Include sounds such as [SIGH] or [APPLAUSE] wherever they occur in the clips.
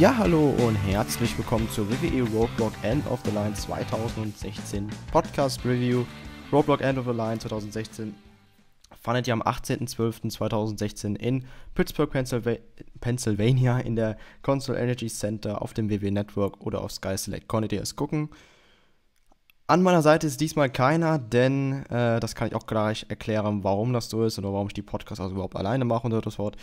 Ja, hallo und herzlich willkommen zur WWE Roadblock End of the Line 2016 Podcast Review. Roadblock End of the Line 2016 fandet ja am 18.12.2016 in Pittsburgh, Pennsylvania in der Console Energy Center auf dem WWE Network oder auf Sky Select. Konntet ihr es gucken? An meiner Seite ist diesmal keiner, denn äh, das kann ich auch gleich erklären, warum das so ist oder warum ich die Podcasts also überhaupt alleine mache und so das Wort.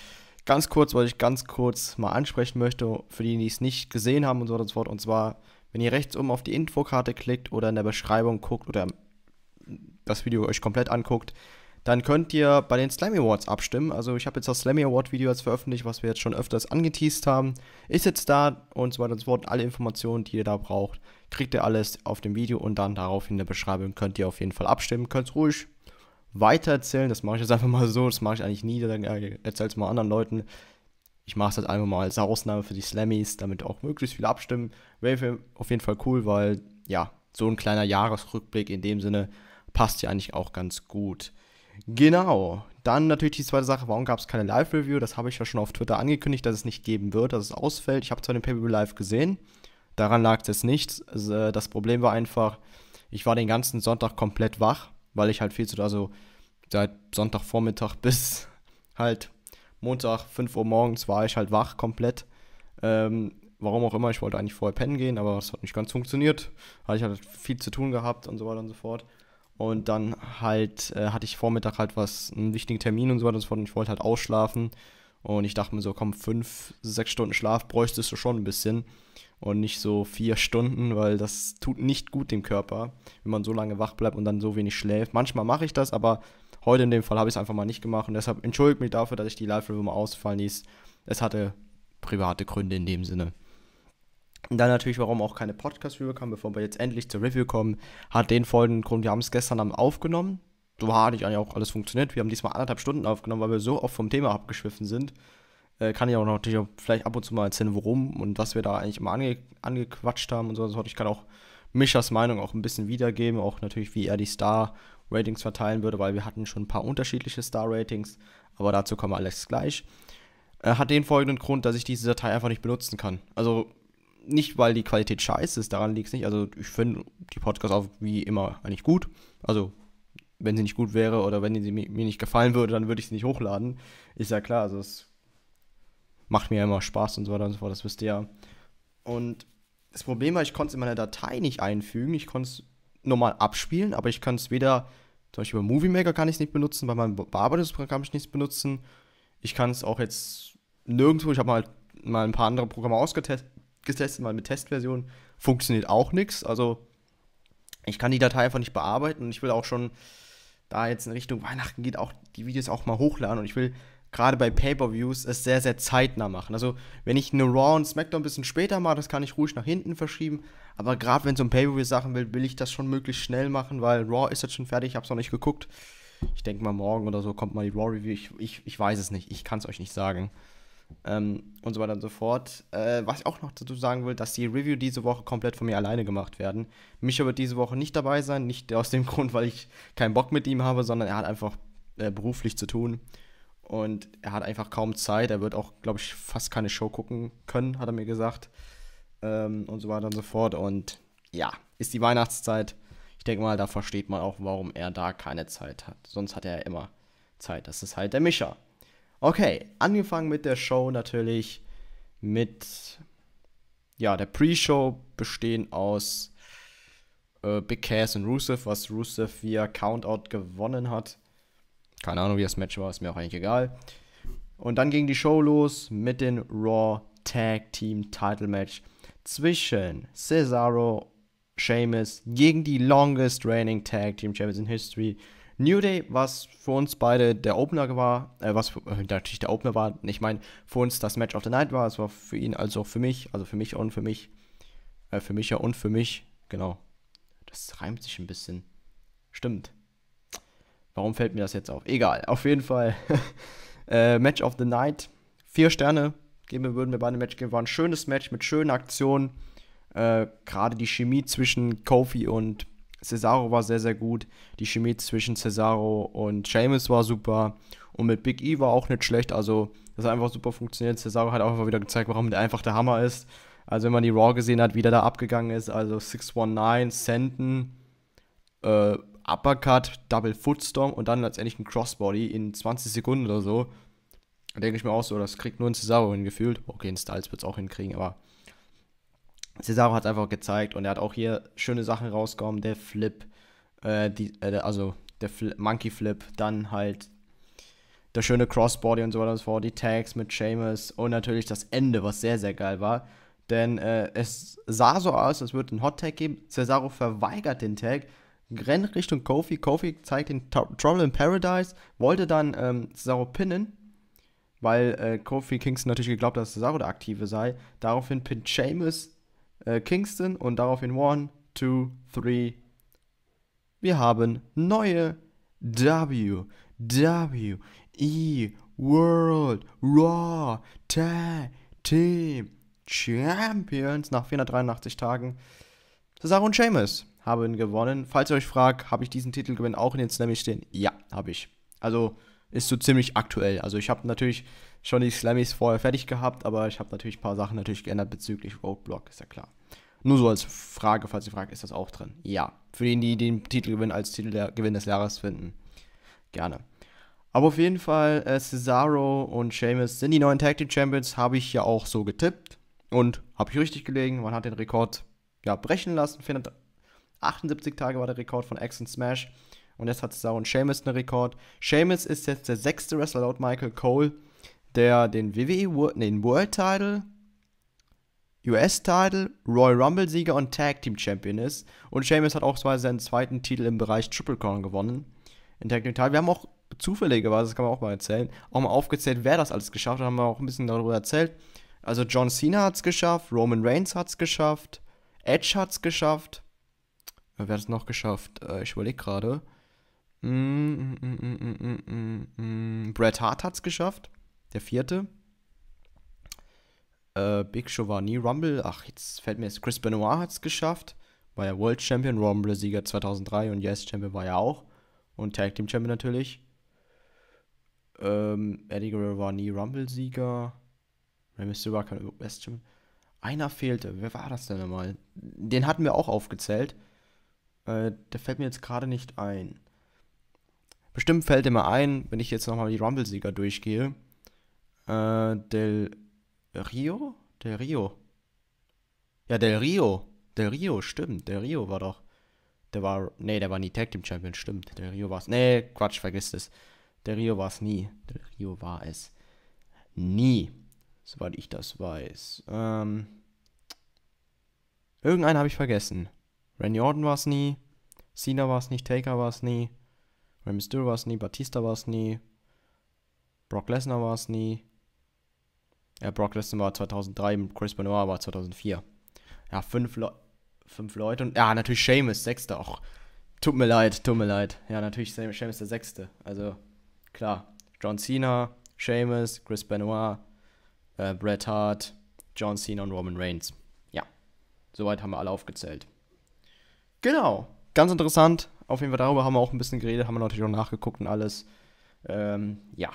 Ganz kurz, was ich ganz kurz mal ansprechen möchte, für die, die es nicht gesehen haben und so weiter und so fort. Und zwar, wenn ihr rechts oben auf die Infokarte klickt oder in der Beschreibung guckt oder das Video euch komplett anguckt, dann könnt ihr bei den Slammy Awards abstimmen. Also ich habe jetzt das Slammy Award Video jetzt veröffentlicht, was wir jetzt schon öfters angeteased haben. Ist jetzt da und so weiter und so fort. Alle Informationen, die ihr da braucht, kriegt ihr alles auf dem Video und dann daraufhin in der Beschreibung könnt ihr auf jeden Fall abstimmen. Könnt ruhig weitererzählen. Das mache ich jetzt einfach mal so, das mache ich eigentlich nie, dann äh, erzähle es mal anderen Leuten. Ich mache es halt einfach mal als Ausnahme für die Slammies, damit auch möglichst viele abstimmen. Wäre auf jeden Fall cool, weil ja, so ein kleiner Jahresrückblick in dem Sinne passt ja eigentlich auch ganz gut. Genau. Dann natürlich die zweite Sache, warum gab es keine Live-Review? Das habe ich ja schon auf Twitter angekündigt, dass es nicht geben wird, dass es ausfällt. Ich habe zwar den Pay-Per-View live gesehen, daran lag es jetzt nicht. Äh, das Problem war einfach, ich war den ganzen Sonntag komplett wach, weil ich halt viel zu, also seit Sonntagvormittag [LAUGHS] bis halt Montag 5 Uhr morgens war ich halt wach komplett. Ähm, warum auch immer, ich wollte eigentlich vorher pennen gehen, aber es hat nicht ganz funktioniert. Hatte ich halt viel zu tun gehabt und so weiter und so fort. Und dann halt äh, hatte ich Vormittag halt was, einen wichtigen Termin und so weiter und so fort. Und ich wollte halt ausschlafen. Und ich dachte mir so, komm, fünf, sechs Stunden Schlaf bräuchtest du schon ein bisschen. Und nicht so vier Stunden, weil das tut nicht gut dem Körper, wenn man so lange wach bleibt und dann so wenig schläft. Manchmal mache ich das, aber Heute in dem Fall habe ich es einfach mal nicht gemacht und deshalb entschuldigt mich dafür, dass ich die Live-Review mal ausfallen ließ. Es hatte private Gründe in dem Sinne. Und dann natürlich, warum auch keine Podcast-Review kam, bevor wir jetzt endlich zur Review kommen, hat den folgenden Grund. Wir haben es gestern Abend aufgenommen. So hat ich eigentlich auch alles funktioniert. Wir haben diesmal anderthalb Stunden aufgenommen, weil wir so oft vom Thema abgeschwiffen sind. Äh, kann ich auch natürlich auch vielleicht ab und zu mal erzählen, worum und was wir da eigentlich immer ange angequatscht haben und so. Ich kann auch Mischas Meinung auch ein bisschen wiedergeben, auch natürlich, wie er die Star Ratings verteilen würde, weil wir hatten schon ein paar unterschiedliche Star-Ratings, aber dazu kommen wir alles gleich. Äh, hat den folgenden Grund, dass ich diese Datei einfach nicht benutzen kann. Also nicht, weil die Qualität scheiße ist, daran liegt es nicht. Also ich finde die Podcasts auch wie immer eigentlich gut. Also wenn sie nicht gut wäre oder wenn sie mir nicht gefallen würde, dann würde ich sie nicht hochladen. Ist ja klar, also es macht mir immer Spaß und so weiter und so fort, das wisst ihr ja. Und das Problem war, ich konnte es in meiner Datei nicht einfügen. Ich konnte es normal abspielen, aber ich kann es weder, zum Beispiel bei Movie Maker kann ich es nicht benutzen, bei meinem Bearbeitungsprogramm kann ich nichts benutzen. Ich kann es auch jetzt nirgendwo, ich habe mal, mal ein paar andere Programme ausgetestet, mal mit Testversionen, funktioniert auch nichts. Also ich kann die Datei einfach nicht bearbeiten und ich will auch schon da jetzt in Richtung Weihnachten geht, auch die Videos auch mal hochladen und ich will gerade bei Pay-per-Views es sehr, sehr zeitnah machen. Also wenn ich eine Raw und SmackDown ein bisschen später mache, das kann ich ruhig nach hinten verschieben. Aber gerade wenn es um Pay-per-View-Sachen will, will ich das schon möglichst schnell machen, weil Raw ist jetzt schon fertig, ich habe es noch nicht geguckt. Ich denke mal, morgen oder so kommt mal die Raw-Review. Ich, ich, ich weiß es nicht, ich kann es euch nicht sagen. Ähm, und so weiter und so fort. Äh, was ich auch noch dazu sagen will, dass die Review diese Woche komplett von mir alleine gemacht werden. Micha wird diese Woche nicht dabei sein, nicht aus dem [LAUGHS] Grund, weil ich keinen Bock mit ihm habe, sondern er hat einfach äh, beruflich zu tun. Und er hat einfach kaum Zeit. Er wird auch, glaube ich, fast keine Show gucken können, hat er mir gesagt. Ähm, und so weiter und so fort. Und ja, ist die Weihnachtszeit. Ich denke mal, da versteht man auch, warum er da keine Zeit hat. Sonst hat er ja immer Zeit. Das ist halt der Mischer. Okay, angefangen mit der Show natürlich mit ja, der Pre-Show bestehen aus äh, Big Cass und Rusev, was Rusev via Countout gewonnen hat. Keine Ahnung, wie das Match war, ist mir auch eigentlich egal. Und dann ging die Show los mit dem Raw Tag Team Title Match zwischen Cesaro, Sheamus gegen die longest reigning Tag Team Champions in History. New Day, was für uns beide der Opener war, äh, was für, äh, natürlich der Opener war, ich meine, für uns das Match of the Night war, es war für ihn also für mich, also für mich und für mich, äh, für mich ja und für mich, genau. Das reimt sich ein bisschen. Stimmt. Warum fällt mir das jetzt auf? Egal, auf jeden Fall. [LAUGHS] äh, Match of the Night. Vier Sterne geben wir, würden wir beide Match geben. War ein schönes Match mit schönen Aktionen. Äh, Gerade die Chemie zwischen Kofi und Cesaro war sehr, sehr gut. Die Chemie zwischen Cesaro und Seamus war super. Und mit Big E war auch nicht schlecht. Also, das hat einfach super funktioniert. Cesaro hat auch einfach wieder gezeigt, warum der einfach der Hammer ist. Also, wenn man die Raw gesehen hat, wie der da abgegangen ist. Also, 619, Senden, äh, Uppercut, Double Footstorm und dann letztendlich ein Crossbody in 20 Sekunden oder so. Da denke ich mir auch so, das kriegt nur ein Cesaro hin gefühlt. Okay, ein Styles wird es auch hinkriegen, aber Cesaro hat es einfach gezeigt und er hat auch hier schöne Sachen rausgekommen. Der Flip, äh, die, äh, also der Fli Monkey Flip, dann halt der schöne Crossbody und so weiter und so fort, die Tags mit Seamus und natürlich das Ende, was sehr, sehr geil war. Denn äh, es sah so aus, es wird ein Hot Tag geben. Cesaro verweigert den Tag, rennt Richtung Kofi. Kofi zeigt den Trouble in Paradise, wollte dann ähm, Cesaro pinnen, weil äh, Kofi Kingston natürlich geglaubt hat, dass Cesaro der Aktive sei. Daraufhin pinnt Seamus äh, Kingston und daraufhin 1, 2, 3. Wir haben neue WWE World Raw Tag Team Champions nach 483 Tagen. Cesaro und Seamus habe ihn gewonnen. Falls ihr euch fragt, habe ich diesen Titel gewonnen, auch in den Slammys stehen? Ja, habe ich. Also ist so ziemlich aktuell. Also ich habe natürlich schon die Slammys vorher fertig gehabt, aber ich habe natürlich ein paar Sachen natürlich geändert bezüglich Roadblock, ist ja klar. Nur so als Frage, falls ihr fragt, ist das auch drin? Ja. Für den, die den Titelgewinn als Titel der Gewinn des Jahres finden, gerne. Aber auf jeden Fall, äh, Cesaro und Seamus sind die neuen Tag Team Champions, habe ich ja auch so getippt. Und habe ich richtig gelegen, man hat den Rekord ja brechen lassen, 400, 78 Tage war der Rekord von X und Smash. Und jetzt hat Cesaro und Sheamus einen Rekord. Sheamus ist jetzt der sechste Wrestler laut Michael Cole, der den WWE World, nee, den World Title, US Title, Royal Rumble Sieger und Tag Team Champion ist. Und Sheamus hat auch seinen zweiten Titel im Bereich Triple Crown gewonnen. In Tag Team Title. Wir haben auch zufälligerweise, das kann man auch mal erzählen, auch mal aufgezählt, wer das alles geschafft hat. Haben wir auch ein bisschen darüber erzählt. Also John Cena hat es geschafft, Roman Reigns hat es geschafft, Edge hat es geschafft. Wer hat es noch geschafft? Äh, ich überlege gerade. Mm mm mm, mm, mm, mm, Bret Hart hat es geschafft. Der vierte. Äh, Big nie Rumble. Ach, jetzt fällt mir es. Chris Benoit hat es geschafft. War ja World Champion, Rumble-Sieger 2003 und Yes Champion war ja auch. Und Tag Team Champion natürlich. Ähm, Eddie Guerrero war nie Rumble-Sieger. Rey Mysterio war kein West Champion. Einer fehlte. Wer war das denn nochmal? Den hatten wir auch aufgezählt. Äh, der fällt mir jetzt gerade nicht ein. Bestimmt fällt er mir ein, wenn ich jetzt nochmal die Rumble-Sieger durchgehe. Äh, Del Rio? Del Rio. Ja, Del Rio. Del Rio, stimmt. Del Rio war doch. Der war. Nee, der war nie Tag Team Champion, stimmt. Del Rio war es. Nee, Quatsch, vergiss es. Del Rio war es nie. Del Rio war es nie. Soweit ich das weiß. Ähm. Irgendeinen habe ich vergessen. Randy Orton war es nie, Cena war es nicht, Taker war es nie, Rey Mysterio war es nie, Batista war es nie, Brock Lesnar war es nie. Ja, Brock Lesnar war 2003, Chris Benoit war 2004. Ja, fünf, Le fünf Leute und ja, natürlich Seamus, sechster auch. Tut mir leid, tut mir leid. Ja, natürlich Seamus der sechste. Also, klar. John Cena, Seamus, Chris Benoit, äh, Bret Hart, John Cena und Roman Reigns. Ja, soweit haben wir alle aufgezählt. Genau. Ganz interessant. Auf jeden Fall darüber haben wir auch ein bisschen geredet, haben wir natürlich auch nachgeguckt und alles. Ähm, ja.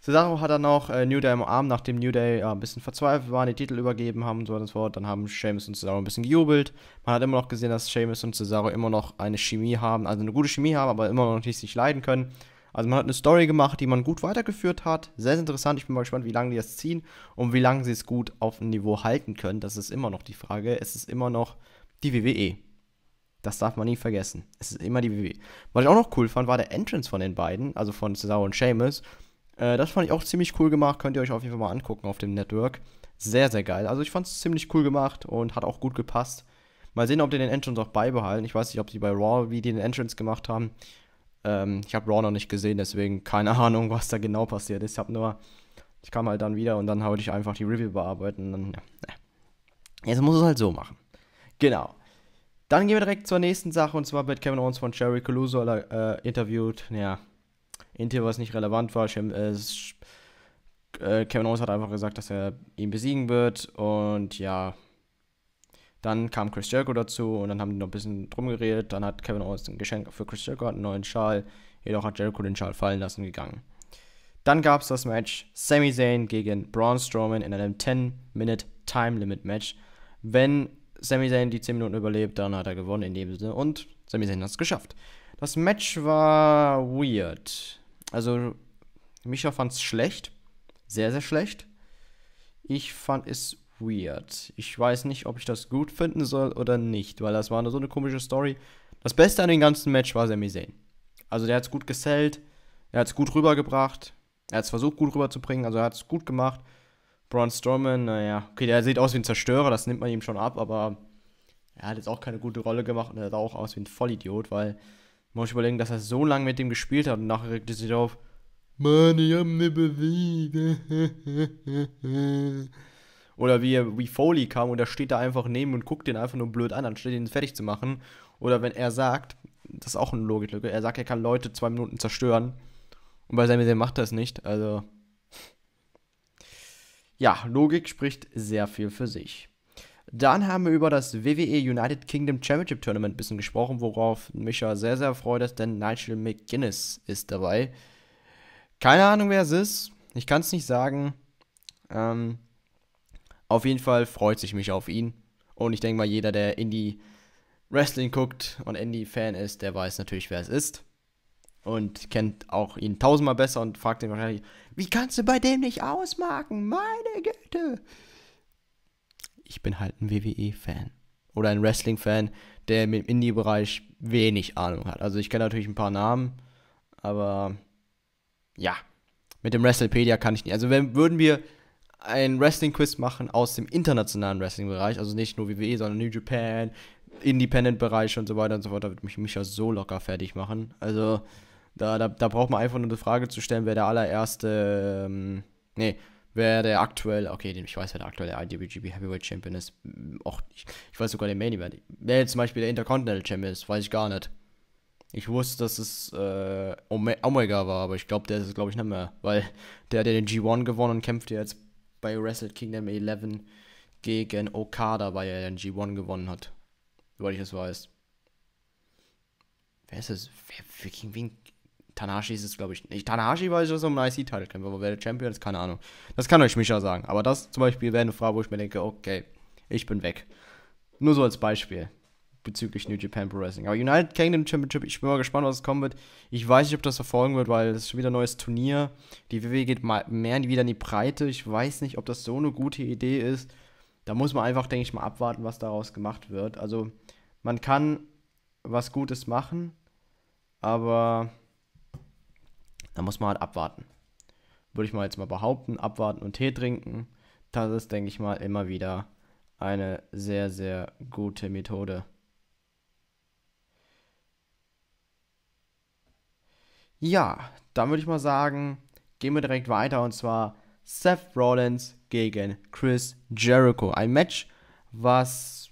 Cesaro hat dann noch äh, New Day im Arm, nachdem New Day ja, äh, ein bisschen verzweifelt waren, die Titel übergeben haben und so weiter und so fort. Dann haben Seamus und Cesaro ein bisschen gejubelt. Man hat immer noch gesehen, dass Seamus und Cesaro immer noch eine Chemie haben, also eine gute Chemie haben, aber immer noch nicht sich leiden können. Also man hat eine Story gemacht, die man gut weitergeführt hat. Sehr, sehr interessant. Ich bin mal gespannt, wie lange die das ziehen und wie lange sie es gut auf dem Niveau halten können. Das ist immer noch die Frage. Es ist immer noch die WWE. Das darf man nie vergessen. Es ist immer die WWE. Was ich auch noch cool fand, war der Entrance von den beiden, also von Cesaro und Sheamus. Äh, das fand ich auch ziemlich cool gemacht. Könnt ihr euch auf jeden Fall mal angucken auf dem Network. Sehr, sehr geil. Also ich fand es ziemlich cool gemacht und hat auch gut gepasst. Mal sehen, ob die den Entrance auch beibehalten. Ich weiß nicht, ob sie bei Raw wie die den Entrance gemacht haben. Ähm, ich habe Raw noch nicht gesehen, deswegen keine [LAUGHS] Ahnung, was da genau passiert ist. Ich habe nur, ich kam halt dann wieder und dann wollte ich einfach die Review bearbeiten. Und dann, ja. Jetzt muss es halt so machen. Genau. Dann gehen wir direkt zur nächsten Sache und zwar wird Kevin Owens von Jerry Coluso äh, interviewt. Ja, Interview, was nicht relevant war. Äh, äh, Kevin Owens hat einfach gesagt, dass er ihn besiegen wird und ja, dann kam Chris Jericho dazu und dann haben die noch ein bisschen drum geredet. Dann hat Kevin Owens ein Geschenk für Chris Jericho, hat einen neuen Schal. Jedoch hat Jericho den Schal fallen lassen gegangen. Dann gab es das Match Sami Zayn gegen Braun Strowman in einem 10-Minute Time Limit Match. Wenn Sami Zayn die 10 Minuten überlebt, dann hat er gewonnen in dem Sinne und Sami Zayn hat es geschafft. Das Match war weird. Also, Micha fand es schlecht. Sehr, sehr schlecht. Ich fand es weird. Ich weiß nicht, ob ich das gut finden soll oder nicht, weil das war so eine komische Story. Das Beste an dem ganzen Match war Sami Zayn. Also, der hat es gut gesellt, er hat es gut rübergebracht, er hat es versucht, gut rüberzubringen, also er hat es gut gemacht. Braun Strowman, naja, okay, der sieht aus wie ein Zerstörer, das nimmt man ihm schon ab, aber er hat jetzt auch keine gute Rolle gemacht und er sah auch aus wie ein Vollidiot, weil muss ich überlegen, dass er so lange mit dem gespielt hat und nachher regt er sich auf, Mann, ich hab mich bewegt. Oder wie, wie Foley kam und er steht da einfach neben und guckt den einfach nur blöd an, anstatt ihn fertig zu machen. Oder wenn er sagt, das ist auch eine Logiklücke, er sagt, er kann Leute zwei Minuten zerstören. Und bei Sammy Zayn macht das nicht, also ja, Logik spricht sehr viel für sich. Dann haben wir über das WWE United Kingdom Championship Tournament ein bisschen gesprochen, worauf mich ja sehr, sehr freut ist, denn Nigel McGuinness ist dabei. Keine Ahnung, wer es ist. Ich kann es nicht sagen. Ähm, auf jeden Fall freut sich mich auf ihn. Und ich denke mal, jeder, der Indie Wrestling guckt und Indie-Fan ist, der weiß natürlich, wer es ist und kennt auch ihn tausendmal besser und fragt ihn wahrscheinlich, wie kannst du bei dem nicht ausmarken? Meine Güte! Ich bin halt ein WWE-Fan. Oder ein Wrestling-Fan, der im Indie-Bereich wenig Ahnung hat. Also ich kenne natürlich ein paar Namen, aber ja, mit dem Wrestlepedia kann ich nicht. Also wenn, würden wir ein Wrestling-Quiz machen aus dem internationalen Wrestling-Bereich, also nicht nur WWE, sondern New Japan, Independent-Bereich und so weiter und so fort, da würde mich Micha so locker fertig machen. Also da, da, da braucht man einfach nur die Frage zu stellen, wer der allererste, ähm, nee, wer der aktuell, okay, ich weiß, wer der aktuelle IWGP Heavyweight Champion ist. Och, ich, ich weiß sogar den Main Event. Wer jetzt zum Beispiel der Intercontinental Champion ist, weiß ich gar nicht. Ich wusste, dass es äh, Omega war, aber ich glaube, der ist es, glaube ich, nicht mehr. Weil der hat ja den G1 gewonnen und kämpft jetzt bei Wrestle Kingdom 11 gegen Okada, weil er den G1 gewonnen hat. Soweit ich das weiß. Wer ist das? Wer, gegen wen? Tanahashi ist es, glaube ich, nicht. Tanahashi weiß ich, dass er um einen IC-Title kämpft, aber wer der Champion ist, keine Ahnung. Das kann euch Micha sagen. Aber das zum Beispiel wäre eine Frage, wo ich mir denke, okay, ich bin weg. Nur so als Beispiel bezüglich New Japan Pro Wrestling. Aber United Kingdom Championship, ich bin mal gespannt, was es kommen wird. Ich weiß nicht, ob das verfolgen wird, weil es ist schon wieder ein neues Turnier. Die WWE geht mal mehr wieder in die Breite. Ich weiß nicht, ob das so eine gute Idee ist. Da muss man einfach, denke ich mal, abwarten, was daraus gemacht wird. Also, man kann was Gutes machen, aber da muss man halt abwarten. Würde ich mal jetzt mal behaupten, abwarten und Tee trinken, das ist, denke ich mal, immer wieder eine sehr, sehr gute Methode. Ja, dann würde ich mal sagen, gehen wir direkt weiter und zwar Seth Rollins gegen Chris Jericho. Ein Match, was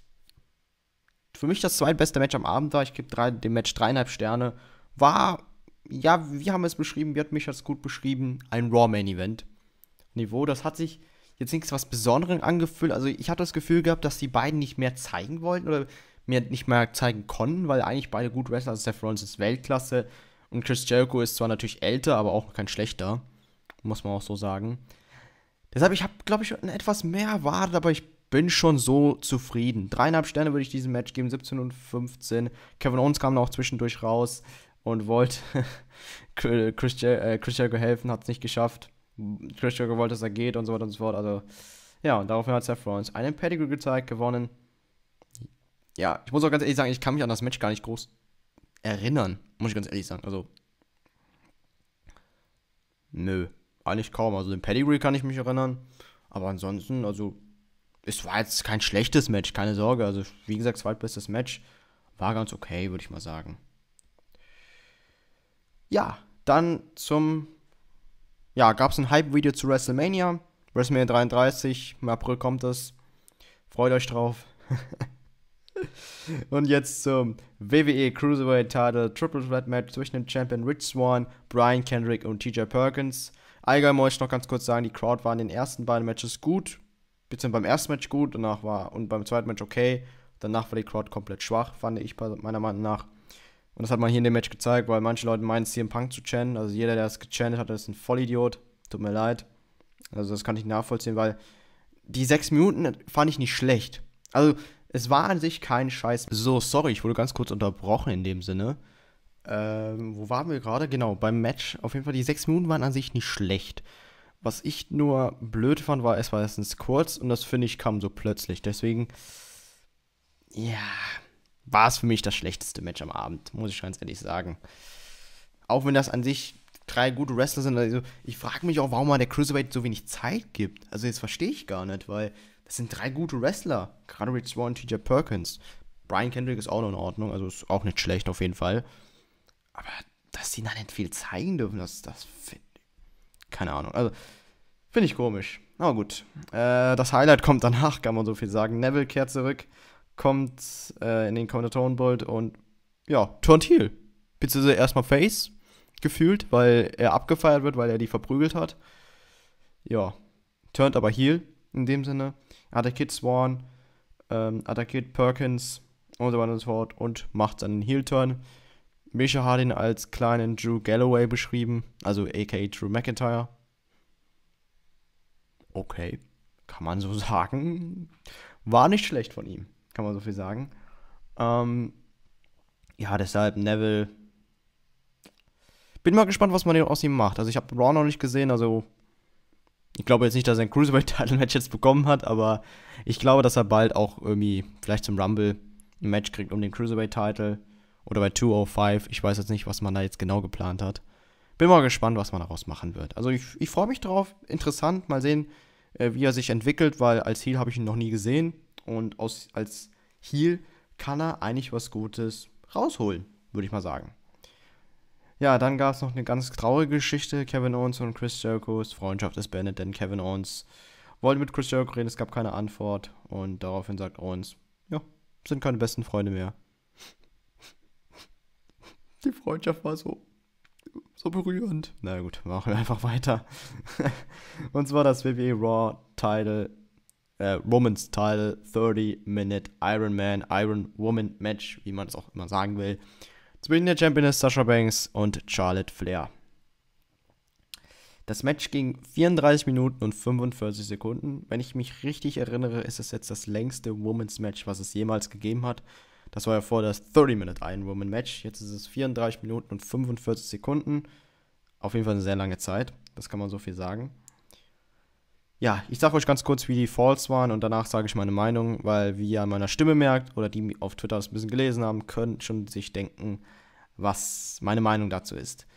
für mich das zweitbeste Match am Abend war. Ich gebe dem Match dreieinhalb Sterne. War ja, wir haben es beschrieben? wir hat mich das gut beschrieben? Ein Raw Main Event Niveau. Das hat sich jetzt nichts was Besonderes angefühlt. Also ich hatte das Gefühl gehabt, dass die beiden nicht mehr zeigen wollten oder mir nicht mehr zeigen konnten, weil eigentlich beide gut Wrestler. Also Seth Rollins ist Weltklasse und Chris Jericho ist zwar natürlich älter, aber auch kein schlechter, muss man auch so sagen. Deshalb, ich habe, glaube ich, etwas mehr erwartet, aber ich bin schon so zufrieden. Dreieinhalb Sterne würde ich diesem Match geben, 17 und 15. Kevin Owens kam noch zwischendurch raus und wollte [LAUGHS] Chris, Jer äh, Chris Jericho helfen, hat es nicht geschafft. Chris Jericho wollte, dass er geht und so weiter und so fort. Also, ja, und daraufhin hat Seth Rollins einen Pedigree gezeigt, gewonnen. Ja, ich muss auch ganz ehrlich sagen, ich kann mich an das Match gar nicht groß erinnern, muss ich ganz ehrlich sagen. Also, nö, eigentlich kaum. Also, den Pedigree kann ich mich erinnern, aber ansonsten, also, es war jetzt kein schlechtes Match, keine Sorge. Also, wie gesagt, zweitbestes Match war ganz okay, würde ich mal sagen. Ja, dann zum. Ja, gab es ein Hype-Video zu WrestleMania. WrestleMania 33, im April kommt es. Freut euch drauf. [LAUGHS] Und jetzt zum WWE Cruiserweight Title Triple Threat Match zwischen dem Champion Rich Swan, Brian Kendrick und TJ Perkins. Allgemein muss ich noch ganz kurz sagen, die Crowd war in den ersten beiden Matches gut, beziehungsweise beim ersten Match gut, danach war und beim zweiten Match okay. Danach war die Crowd komplett schwach, fand ich meiner Meinung nach. Und das hat man hier in dem Match gezeigt, weil manche Leute meinen, CM Punk zu channen. Also jeder, der es gechannt hat, ist ein Vollidiot. Tut mir leid. Also das kann ich nachvollziehen, weil die sechs Minuten fand ich nicht schlecht. Also es war an sich kein Scheiß. So, sorry, ich wurde ganz kurz unterbrochen in dem Sinne. Ähm, wo waren wir gerade? Genau, beim Match. Auf jeden Fall, die sechs Minuten waren an sich nicht schlecht. Was ich nur blöd fand, war, es war erstens kurz und das finde ich kam so plötzlich. Deswegen, ja, war es für mich das schlechteste Match am Abend, muss ich ganz ehrlich sagen. Auch wenn das an sich drei gute Wrestler sind, also ich frage mich auch, warum man der Cruiserweight so wenig Zeit gibt. Also jetzt verstehe ich gar nicht, weil das sind drei gute Wrestler. Gerade Rich Swan, TJ Perkins. Brian Kendrick ist auch noch in Ordnung, also ist auch nicht schlecht auf jeden Fall. Aber dass die da nicht viel zeigen dürfen, das, das finde Keine Ahnung. Also, finde ich komisch. Aber gut. Äh, das Highlight kommt danach, kann man so viel sagen. Neville kehrt zurück kommt äh, in den Kommentatoren Bolt und ja, turnt heel. Beziehungsweise erstmal Face gefühlt, weil er abgefeiert wird, weil er die verprügelt hat. Ja, turnt aber heel in dem Sinne. Attackiert Swan, ähm, attackiert Perkins und so weiter und so fort und macht seinen Heel-Turn. Misha hat ihn als kleinen Drew Galloway beschrieben, also aka Drew McIntyre. Okay, kann man so [LAUGHS] sagen. War nicht schlecht von ihm. Kann man so viel sagen. Ähm, ja, deshalb Neville. Bin mal gespannt, was man aus ihm macht. Also ich habe Raw noch nicht gesehen, also ich glaube jetzt nicht, dass er ein Cruiserweight-Title-Match jetzt bekommen hat, aber ich glaube, dass er bald auch irgendwie vielleicht zum Rumble ein Match kriegt um den Cruiserweight-Title oder bei 205. Ich weiß jetzt nicht, was man da jetzt genau geplant hat. Bin mal gespannt, was man daraus machen wird. Also ich, ich freue mich drauf. Interessant. Mal sehen, äh, wie er sich entwickelt, weil als Heel habe ich ihn noch nie gesehen. Und aus, als Heal kann er eigentlich was Gutes rausholen, würde ich mal sagen. Ja, dann gab es noch eine ganz traurige Geschichte. Kevin Owens und Chris Jerichos Freundschaft ist beendet, denn Kevin Owens wollte mit Chris Jericho reden, es gab keine Antwort. Und daraufhin sagt Owens, ja, sind keine besten Freunde mehr. [LAUGHS] Die Freundschaft war so, so berührend. Na gut, machen wir einfach weiter. [LAUGHS] und zwar das WWE Raw Title äh, Women's Title 30-Minute Iron Man, Iron Woman Match, wie man es auch immer sagen will, zwischen der Championess Sasha Banks und Charlotte Flair. Das Match ging 34 Minuten und 45 Sekunden. Wenn ich mich richtig erinnere, ist es jetzt das längste Women's Match, was es jemals gegeben hat. Das war ja vor das 30-Minute Iron Woman Match. Jetzt ist es 34 Minuten und 45 Sekunden. Auf jeden Fall eine sehr lange Zeit. Das kann man so viel sagen ja, ich sage euch ganz kurz, wie die Falls waren und danach sage ich meine Meinung, weil wie ihr an meiner Stimme merkt oder die auf Twitter das ein bisschen gelesen haben, können schon sich denken, was meine Meinung dazu ist.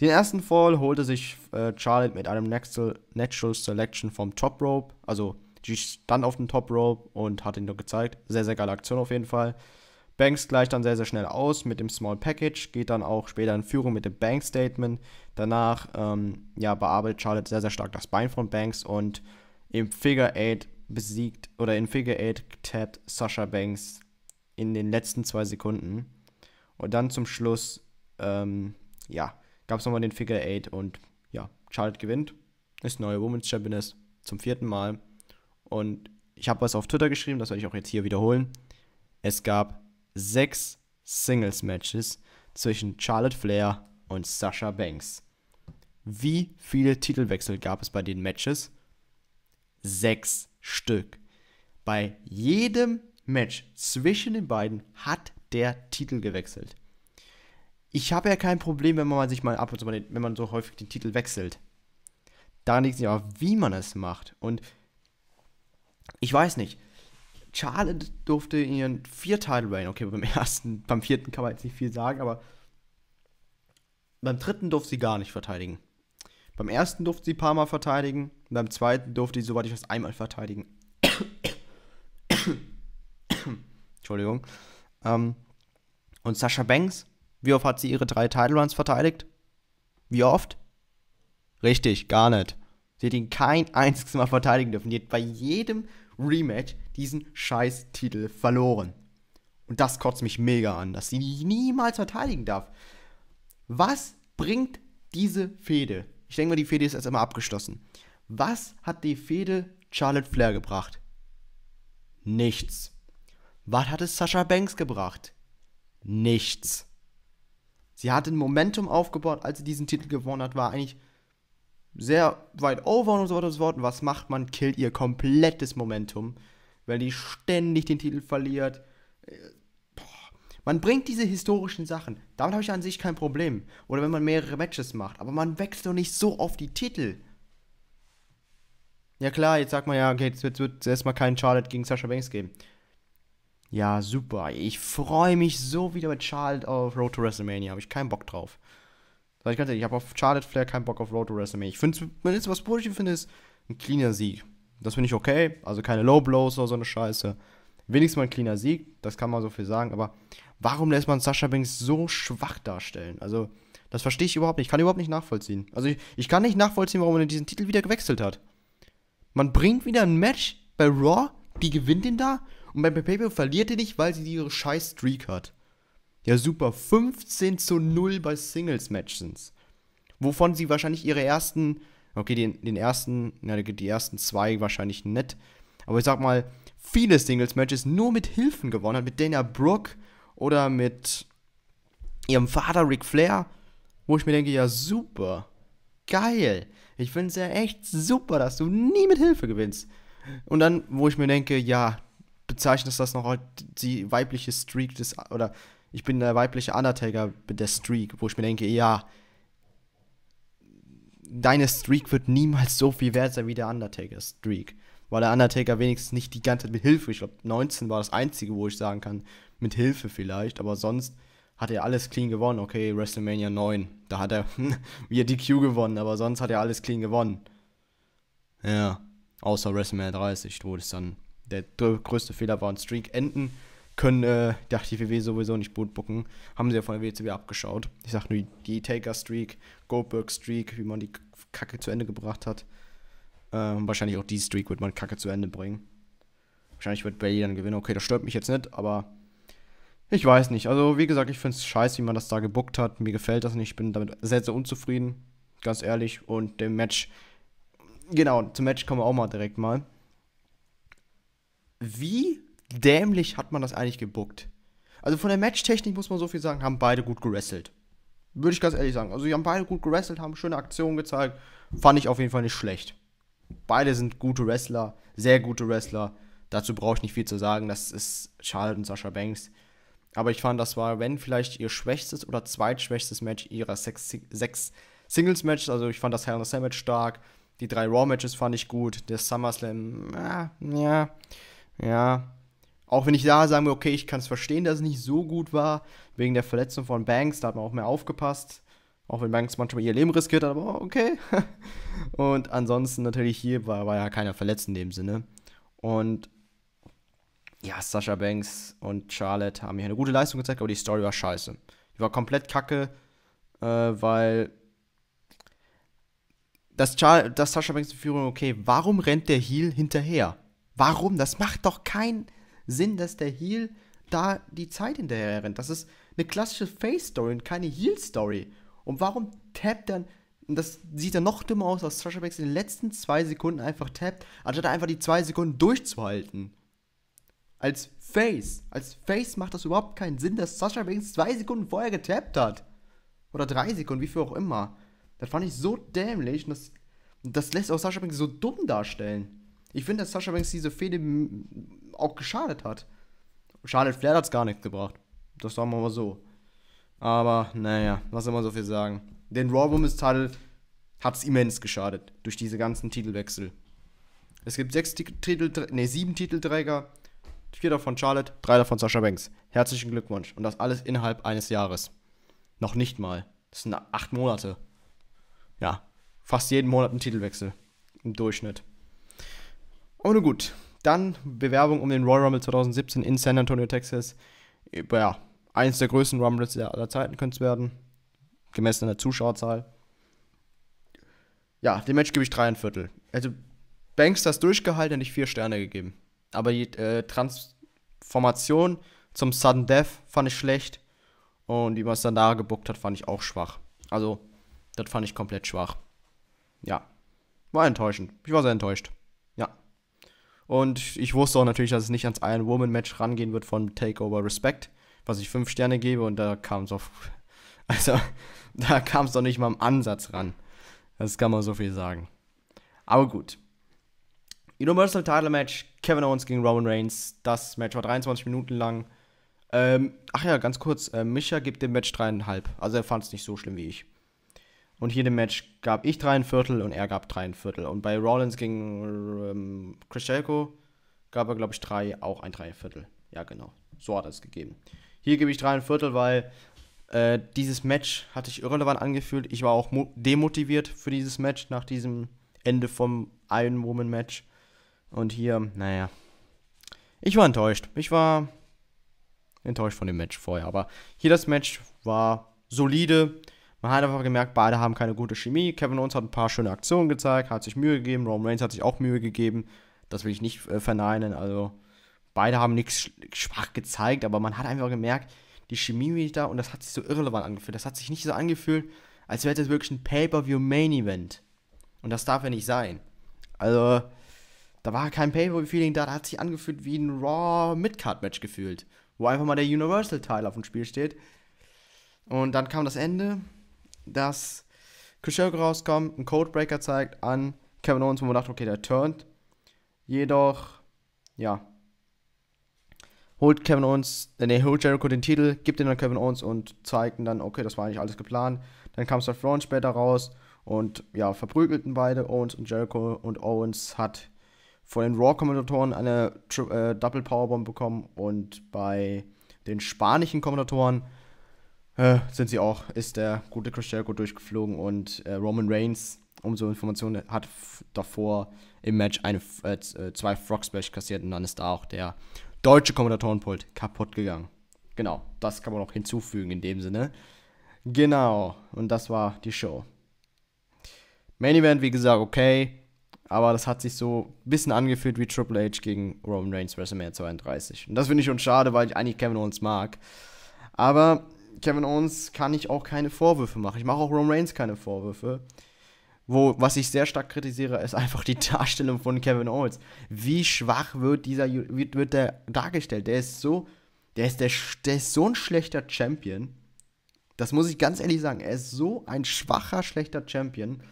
Den ersten Fall holte sich äh, Charlotte mit einem Natural, Selection vom Top Rope. Also, sie stand auf dem Top Rope und hat ihn nur gezeigt. Sehr, sehr geile Aktion auf jeden Fall. Banks gleicht dann sehr, sehr schnell aus mit dem Small Package, geht dann auch später in Führung mit dem Bank Statement. Danach ähm, ja, bearbeitet Charlotte sehr, sehr stark das Bein von Banks und im Figure 8 besiegt oder in Figure 8 tappt Sasha Banks in den letzten zwei Sekunden. Und dann zum Schluss, ähm, ja, gab es nochmal den Figure 8 und ja, Charlotte gewinnt, ist neue Women's Championess zum vierten Mal. Und ich habe was auf Twitter geschrieben, das werde ich auch jetzt hier wiederholen. Es gab sechs Singles-Matches zwischen Charlotte Flair und Sasha Banks. Wie viele Titelwechsel gab es bei den Matches? Sechs Stück. Bei jedem Match zwischen den beiden hat der Titel gewechselt. Ich habe ja kein Problem, wenn man sich mal ab und zu mal, den, wenn man so häufig den Titel wechselt. Daran liegt es ja auch, wie man es macht. Und ich weiß nicht, Charlotte durfte ihren vierteil Reign, okay, beim [LAUGHS] ersten, beim vierten kann man jetzt nicht viel sagen, aber beim dritten durfte sie gar nicht verteidigen. Beim ersten durfte sie ein paar Mal verteidigen, beim zweiten durfte sie, soweit ich weiß, einmal verteidigen. [COUGHS] Entschuldigung. Ähm, und Sasha Banks, wie oft hat sie ihre drei Title Runs verteidigt? Wie oft? Richtig, gar nicht. Sie hat ihn kein einziges Mal verteidigen dürfen. Die hat bei jedem Rematch diesen Scheiß-Titel verloren. Und das kotzt mich mega an, dass sie niemals verteidigen darf. Was bringt diese Fehde? Ich denke mal, die Fehde ist erst einmal abgeschlossen. Was hat die Fehde Charlotte Flair gebracht? Nichts. Was hat es Sascha Banks gebracht? Nichts. Sie hat ein Momentum aufgebaut, als sie diesen Titel gewonnen hat, war eigentlich sehr weit over und so weiter und so fort. Und was macht man? Killt ihr komplettes Momentum weil die ständig den Titel verliert. Äh, man bringt diese historischen Sachen. Damit habe ich an sich kein Problem. Oder wenn man mehrere Matches macht. Aber man wechselt doch nicht so oft die Titel. Ja klar, jetzt sagt man ja, okay, jetzt wird es erstmal keinen Charlotte gegen Sasha Banks geben. Ja, super. Ich freue mich so wieder mit Charlotte auf Road to WrestleMania. Habe ich keinen Bock drauf. Sag ich ganz ehrlich, ich habe auf Charlotte Flair keinen Bock auf Road to WrestleMania. Ich finde, wenn ich was positiv finde, ist ein cleaner Sieg. Das finde ich okay. Also keine Low Blows oder so eine Scheiße. Wenigstens mal ein cleaner Sieg, das kann man so viel sagen, aber warum lässt man Sascha Banks so schwach darstellen? Also, das verstehe ich überhaupt nicht. Ich kann überhaupt nicht nachvollziehen. Also, ich, ich kann nicht nachvollziehen, warum man diesen Titel wieder gewechselt hat. Man bringt wieder ein Match bei Raw, die gewinnt den da und bei PayPal verliert er nicht, weil sie ihre scheiß Streak hat. Ja, super. 15 zu 0 bei Singles-Matches. Wovon sie wahrscheinlich ihre ersten Okay, den, den ersten, ja, die ersten zwei wahrscheinlich nett. Aber ich sag mal, viele Singles-Matches nur mit Hilfen gewonnen hat, mit Dana Brooke oder mit ihrem Vater Ric Flair, wo ich mir denke, ja super, geil. Ich finde es ja echt super, dass du nie mit Hilfe gewinnst. Und dann, wo ich mir denke, ja, bezeichnest das noch die weibliche Streak des, oder ich bin der weibliche Undertaker mit der Streak, wo ich mir denke, ja, deine Streak wird niemals so viel wert sein wie der Undertaker Streak. Weil der Undertaker wenigstens nicht die ganze Zeit mit Hilfe, ich glaube 19 war das einzige, wo ich sagen kann, mit Hilfe vielleicht, aber sonst hat er alles clean gewonnen. Okay, WrestleMania 9, da hat er [LAUGHS] via DQ gewonnen, aber sonst hat er alles clean gewonnen. Ja, außer WrestleMania 30, wo es dann der größte Fehler war, ein Streak enden können äh, ja, die WW sowieso nicht gut bucken. Haben sie ja von der WCW abgeschaut. Ich sag nur die Taker-Streak, Goldberg-Streak, wie man die Kacke zu Ende gebracht hat. Ähm, wahrscheinlich auch die Streak wird man Kacke zu Ende bringen. Wahrscheinlich wird Bailey dann gewinnen. Okay, das stört mich jetzt nicht, aber ich weiß nicht. Also, wie gesagt, ich find's scheiße, wie man das da gebuckt hat. Mir gefällt das nicht. Ich bin damit sehr, sehr unzufrieden. Ganz ehrlich. Und dem Match. Genau, zum Match kommen wir auch mal direkt mal. Wie dämlich hat man das eigentlich gebuckt. Also von der Matchtechnik muss man so viel sagen, haben beide gut gewrestelt. Würde ich ganz ehrlich sagen. Also, sie haben beide gut gewrestelt, haben schöne Aktionen gezeigt. Fand ich auf jeden Fall nicht schlecht. Beide sind gute Wrestler, sehr gute Wrestler. Dazu brauche ich nicht viel zu sagen. Das ist Charlotte und Sascha Banks. Aber ich fand, das war, wenn vielleicht ihr schwächstes oder zweitschwächstes Match ihrer sechs, sechs Singles-Matches. Also, ich fand das Hell in a Cell Match stark. Die drei Raw-Matches fand ich gut. Der SummerSlam, ah, ja, ja, ja. Auch wenn ich da sagen will, okay, ich kann es verstehen, dass es nicht so gut war, wegen der Verletzung von Banks, da hat man auch mehr aufgepasst. Auch wenn Banks manchmal ihr Leben riskiert hat, aber okay. [LAUGHS] und ansonsten natürlich hier war, war ja keiner verletzt in dem Sinne. Und ja, Sascha Banks und Charlotte haben hier eine gute Leistung gezeigt, aber die Story war scheiße. Die war komplett kacke, äh, weil das, Char das Sascha Banks in Führung, okay, warum rennt der Heal hinterher? Warum? Das macht doch kein. Sinn, dass der Heal da die Zeit hinterher rennt. Das ist eine klassische Face-Story und keine Heal-Story. Und warum tappt dann, das sieht dann noch dümmer aus, als Sasha Banks in den letzten zwei Sekunden einfach tappt, anstatt einfach die zwei Sekunden durchzuhalten. Als Face, als Face macht das überhaupt keinen Sinn, dass Sasha Banks zwei Sekunden vorher getappt hat. Oder drei Sekunden, wie viel auch immer. Das fand ich so dämlich und das, das lässt auch Sasha Banks so dumm darstellen. Ich finde, dass Sasha Banks diese Fehde auch geschadet hat. Charlotte Flair hat es gar nichts gebracht. Das sagen wir mal so. Aber naja, was soll man so viel sagen? Den Raw Women's Title es immens geschadet durch diese ganzen Titelwechsel. Es gibt sechs Titel, nee, sieben Titelträger, vier davon Charlotte, drei davon Sascha Banks. Herzlichen Glückwunsch. Und das alles innerhalb eines Jahres. Noch nicht mal. Das sind acht Monate. Ja, fast jeden Monat ein Titelwechsel. Im Durchschnitt. Aber nun gut, dann Bewerbung um den Royal Rumble 2017 in San Antonio, Texas. Ja, eins der größten Rumbles aller Zeiten könnte es werden. Gemessen an der Zuschauerzahl. Ja, dem Match gebe ich drei ein Viertel. Also, Banks das durchgehalten und ich vier Sterne gegeben. Aber die äh, Transformation zum Sudden Death fand ich schlecht. Und wie man es dann da gebuckt hat, fand ich auch schwach. Also, das fand ich komplett schwach. Ja. War enttäuschend. Ich war sehr enttäuscht. Und ich wusste auch natürlich, dass es nicht ans Iron-Woman-Match rangehen wird von Takeover Respect, was ich fünf Sterne gebe und da kam es auch. [LAUGHS] Also, da kam es doch nicht mal im Ansatz ran. Das kann man so viel sagen. Aber gut. Universal Title Match, Kevin Owens gegen Roman Reigns. Das Match war 23 Minuten lang. Ähm, ach ja, ganz kurz, äh, Micha gibt dem Match dreieinhalb. Also er fand es nicht so schlimm wie ich. Und hier im Match gab ich drei ein Viertel und er gab drei ein Viertel. Und bei Rollins gegen ähm, Krischelko gab er, glaube ich, drei, auch ein Dreiviertel. Ja, genau. So hat er es gegeben. Hier gebe ich drei ein Viertel, weil äh, dieses Match hatte ich irrelevant angefühlt. Ich war auch demotiviert für dieses Match nach diesem Ende vom Iron Woman Match. Und hier, naja. Ich war enttäuscht. Ich war enttäuscht von dem Match vorher. Aber hier das Match war solide. Man hat einfach gemerkt, beide haben keine gute Chemie. Kevin Owens hat ein paar schöne Aktionen gezeigt, hat sich Mühe gegeben. Roman Reigns hat sich auch Mühe gegeben. Das will ich nicht äh, verneinen. Also, beide haben nichts schwach gezeigt, aber man hat einfach gemerkt, die Chemie war da und das hat sich so irrelevant angefühlt. Das hat sich nicht so angefühlt, als wäre das wirklich ein Pay-Per-View-Main-Event. Und das darf ja nicht sein. Also, da war kein Pay-Per-View-Feeling da, da hat sich angefühlt wie ein Raw-Mid-Card-Match gefühlt. Wo einfach mal der Universal-Teil auf dem Spiel steht. Und dann kam das Ende dass Chris rauskommt, einen Codebreaker zeigt an Kevin Owens, wo man dachte, okay, der turnt. Jedoch, ja, holt Kevin Owens, äh, nee, holt Jericho den Titel, gibt ihn an Kevin Owens und zeigt ihn dann, okay, das war eigentlich alles geplant. Dann kam Seth Rollins später raus und ja, verprügelten beide, Owens und Jericho und Owens hat von den Raw-Kommentatoren eine äh, Double Powerbomb bekommen und bei den spanischen Kommentatoren äh, sind sie auch, ist der gute Chris Jericho durchgeflogen und äh, Roman Reigns, um so Informationen, hat davor im Match eine, äh, äh, zwei Frog Splash kassiert und dann ist da auch der deutsche Kommentatorenpult kaputt gegangen. Genau, das kann man auch hinzufügen in dem Sinne. Genau, und das war die Show. Main Event, wie gesagt, okay, aber das hat sich so ein bisschen angefühlt wie Triple H gegen Roman Reigns WrestleMania 32. Und das finde ich schon schade, weil ich eigentlich Kevin Owens mag. Aber Kevin Owens kann ich auch keine Vorwürfe machen. Ich mache auch Roman Reigns keine Vorwürfe. Wo, was ich sehr stark kritisiere, ist einfach die [LAUGHS] Darstellung von Kevin Owens. Wie schwach wird dieser wird, wird der dargestellt? Der ist so, der ist der, der ist so ein schlechter Champion. Das muss ich ganz ehrlich sagen. Er ist so ein schwacher, schlechter Champion.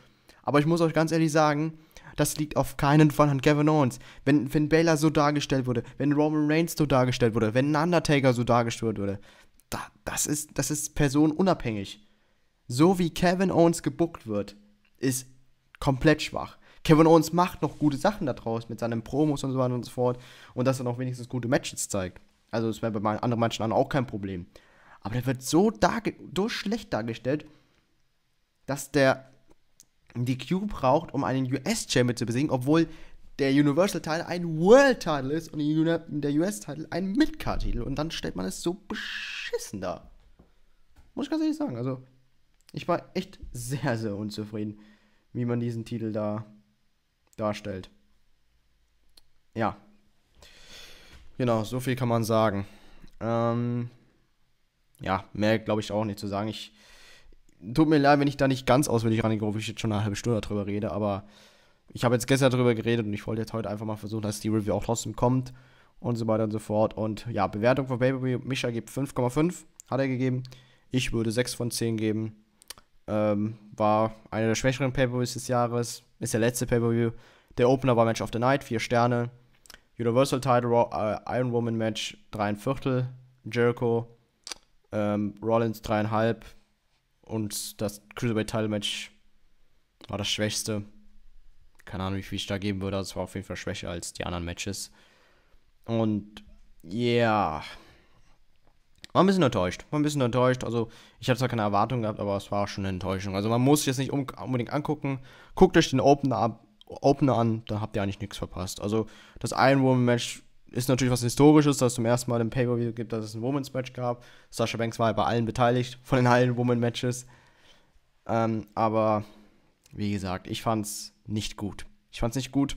Aber ich muss euch ganz ehrlich sagen, das liegt auf keinen Fall an Kevin Owens. Wenn Finn Baylor so dargestellt wurde, wenn Roman Reigns so dargestellt wurde, wenn Undertaker so dargestellt wurde, da, das, ist, das ist personenunabhängig. So wie Kevin Owens gebuckt wird, ist komplett schwach. Kevin Owens macht noch gute Sachen daraus mit seinen Promos und so weiter und so fort und dass er noch wenigstens gute Matches zeigt. Also das wäre bei anderen Menschen auch kein Problem. Aber der wird so, darge so schlecht dargestellt, dass der die Q braucht, um einen US-Champion zu besiegen, obwohl der Universal-Teil ein World-Title ist und der US-Title ein Mid-Card-Titel. Und dann stellt man es so beschissen da. Muss ich ganz ehrlich sagen. Also, ich war echt sehr, sehr unzufrieden, wie man diesen Titel da darstellt. Ja. Genau, so viel kann man sagen. Ähm, ja, mehr glaube ich auch nicht zu sagen. Ich tut mir leid, wenn ich da nicht ganz auswendig rangehe, wo ich jetzt schon eine halbe Stunde drüber rede, aber ich habe jetzt gestern darüber geredet und ich wollte jetzt heute einfach mal versuchen, dass die Review auch trotzdem kommt und so weiter und so fort. Und ja, Bewertung von Baby Mischa gibt 5,5, hat er gegeben. Ich würde 6 von 10 geben. Ähm, war einer der schwächeren Pay-Per-Views des Jahres. Ist der letzte Pay-Per-View. Der Opener war Match of the Night, 4 Sterne. Universal Title äh, Iron Woman Match, 3 Viertel. Jericho, ähm, Rollins 3,5. Und das Cruiserweight Title Match war das schwächste keine Ahnung, wie viel ich da geben würde. Also es war auf jeden Fall schwächer als die anderen Matches. Und ja. Yeah. War ein bisschen enttäuscht. War ein bisschen enttäuscht. Also, ich habe zwar keine Erwartungen gehabt, aber es war schon eine Enttäuschung. Also, man muss sich jetzt nicht unbedingt angucken. Guckt euch den Opener, ab, Opener an, dann habt ihr eigentlich nichts verpasst. Also, das Iron woman match ist natürlich was Historisches, dass es zum ersten Mal im Pay-Per-View gibt, dass es ein Women's-Match gab. Sascha Banks war ja bei allen beteiligt, von den allen Women-Matches. Ähm, aber, wie gesagt, ich fand's nicht gut. Ich fand es nicht gut.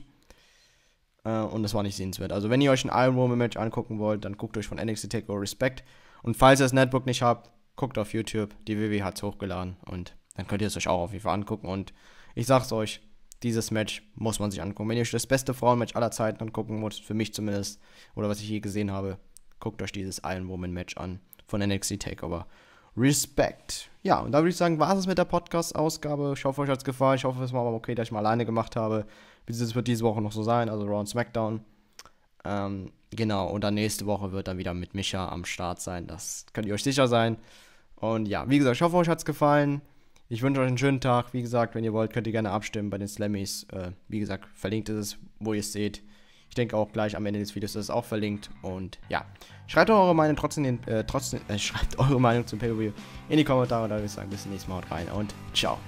Äh, und es war nicht sehenswert. Also, wenn ihr euch ein Iron Woman Match angucken wollt, dann guckt euch von NXT Takeover Respect. Und falls ihr das Netbook nicht habt, guckt auf YouTube. Die WW es hochgeladen. Und dann könnt ihr es euch auch auf jeden Fall angucken. Und ich sag's euch, dieses Match muss man sich angucken. Wenn ihr euch das beste Frauenmatch aller Zeiten angucken wollt, für mich zumindest, oder was ich je gesehen habe, guckt euch dieses Iron Woman Match an von NXT Takeover. Respekt. Ja, und da würde ich sagen, war es mit der Podcast-Ausgabe. Ich hoffe, euch hat es gefallen. Ich hoffe, es war okay, dass ich mal alleine gemacht habe. Es wird diese Woche noch so sein, also Raw und SmackDown. Ähm, genau, und dann nächste Woche wird dann wieder mit Micha am Start sein. Das könnt ihr euch sicher sein. Und ja, wie gesagt, ich hoffe, euch hat es gefallen. Ich wünsche euch einen schönen Tag. Wie gesagt, wenn ihr wollt, könnt ihr gerne abstimmen bei den Slammies. Äh, wie gesagt, verlinkt ist es, wo ihr es seht denke auch gleich am Ende des Videos ist es auch verlinkt. Und ja, schreibt eure Meinung trotzdem, den, äh, trotzdem äh, [LAUGHS] schreibt eure Meinung zum Pay-Per-View in die Kommentare. Und dann würde ich sagen, bis zum nächsten Mal rein und ciao.